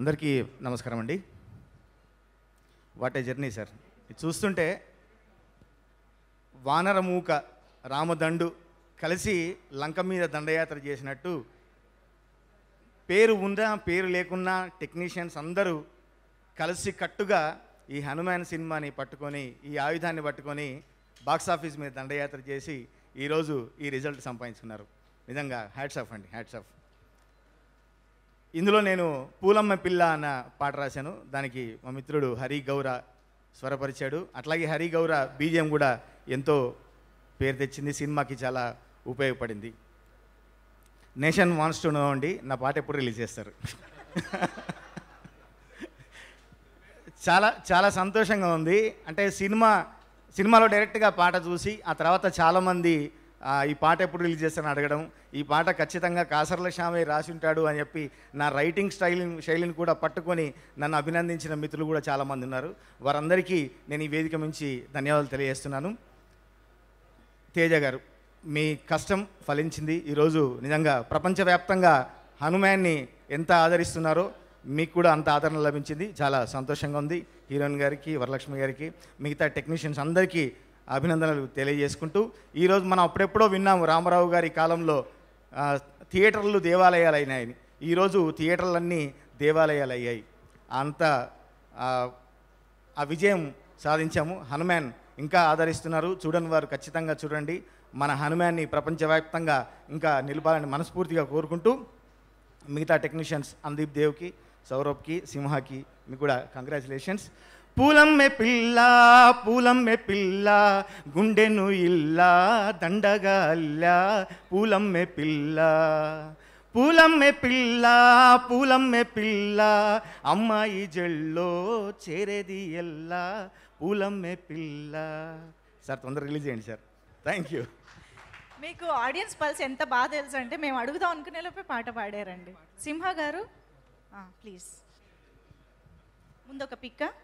అందరికీ నమస్కారం అండి వాట్ ఏ జర్నీ సార్ చూస్తుంటే వానరమూక రామదండు కలిసి లంక మీద దండయాత్ర చేసినట్టు పేరు ఉందా పేరు లేకున్నా టెక్నీషియన్స్ అందరూ కలిసి కట్టుగా ఈ హనుమాన్ సినిమాని పట్టుకొని ఈ ఆయుధాన్ని పట్టుకొని బాక్సాఫీస్ మీద దండయాత్ర చేసి ఈరోజు ఈ రిజల్ట్ సంపాదించుకున్నారు నిజంగా హ్యాట్స్ ఆఫ్ అండి హ్యాట్స్ ఆఫ్ ఇందులో నేను పూలమ్మ పిల్ల అన్న పాట రాశాను దానికి మా మిత్రుడు హరి గౌర స్వరపరిచాడు అట్లాగే హరి గౌర బీజం కూడా ఎంతో పేరు తెచ్చింది సినిమాకి చాలా ఉపయోగపడింది నేషన్ వాన్స్ టు నో అండి నా పాట ఎప్పుడు రిలీజ్ చేస్తారు చాలా చాలా సంతోషంగా ఉంది అంటే సినిమా సినిమాలో డైరెక్ట్గా పాట చూసి ఆ తర్వాత చాలామంది ఈ పాట ఎప్పుడు రిలీజ్ చేస్తాను అడగడం ఈ పాట ఖచ్చితంగా కాసర్ల శ్యామయ్య రాసి ఉంటాడు అని చెప్పి నా రైటింగ్ స్టైల్ శైలిని కూడా పట్టుకొని నన్ను అభినందించిన మిత్రులు కూడా చాలామంది ఉన్నారు వారందరికీ నేను ఈ వేదిక నుంచి ధన్యవాదాలు తెలియజేస్తున్నాను తేజ గారు మీ కష్టం ఫలించింది ఈరోజు నిజంగా ప్రపంచవ్యాప్తంగా హనుమాన్ని ఎంత ఆదరిస్తున్నారో మీకు కూడా అంత ఆదరణ లభించింది చాలా సంతోషంగా ఉంది హీరోయిన్ గారికి వరలక్ష్మి గారికి మిగతా టెక్నీషియన్స్ అందరికీ అభినందనలు తెలియజేసుకుంటూ ఈరోజు మనం అప్పుడెప్పుడో విన్నాము రామారావు గారి కాలంలో థియేటర్లు దేవాలయాలు అయినాయని ఈరోజు థియేటర్లన్నీ దేవాలయాలు అయ్యాయి అంత ఆ విజయం సాధించాము హనుమాన్ ఇంకా ఆదరిస్తున్నారు చూడని వారు ఖచ్చితంగా చూడండి మన హనుమాన్ని ప్రపంచవ్యాప్తంగా ఇంకా నిలపాలని మనస్ఫూర్తిగా కోరుకుంటూ మిగతా టెక్నీషియన్స్ అందీప్ దేవ్కి సౌరభ్కి సింహాకి మీకు కూడా కంగ్రాచులేషన్స్ పూలమ్మె పిల్ల పూలమ్మె పిల్ల గుండెను ఇల్ల దండగా అల్ల పూలమ్మె పిల్ల పూలమ్మె పిల్ల పూలమ్మె పిల్ల అమ్మాయి జల్లో చేరేది ఎల్లా పూలమ్మె పిల్ల సార్ తొందరగా రిలీజ్ చేయండి సార్ థ్యాంక్ యూ మీకు ఆడియన్స్ పల్స్ ఎంత బాగా తెలుసు అంటే మేము అడుగుదాం అనుకునే లోపే పాట పాడారండి సింహ గారు ప్లీజ్ ముందు ఒక పిక్క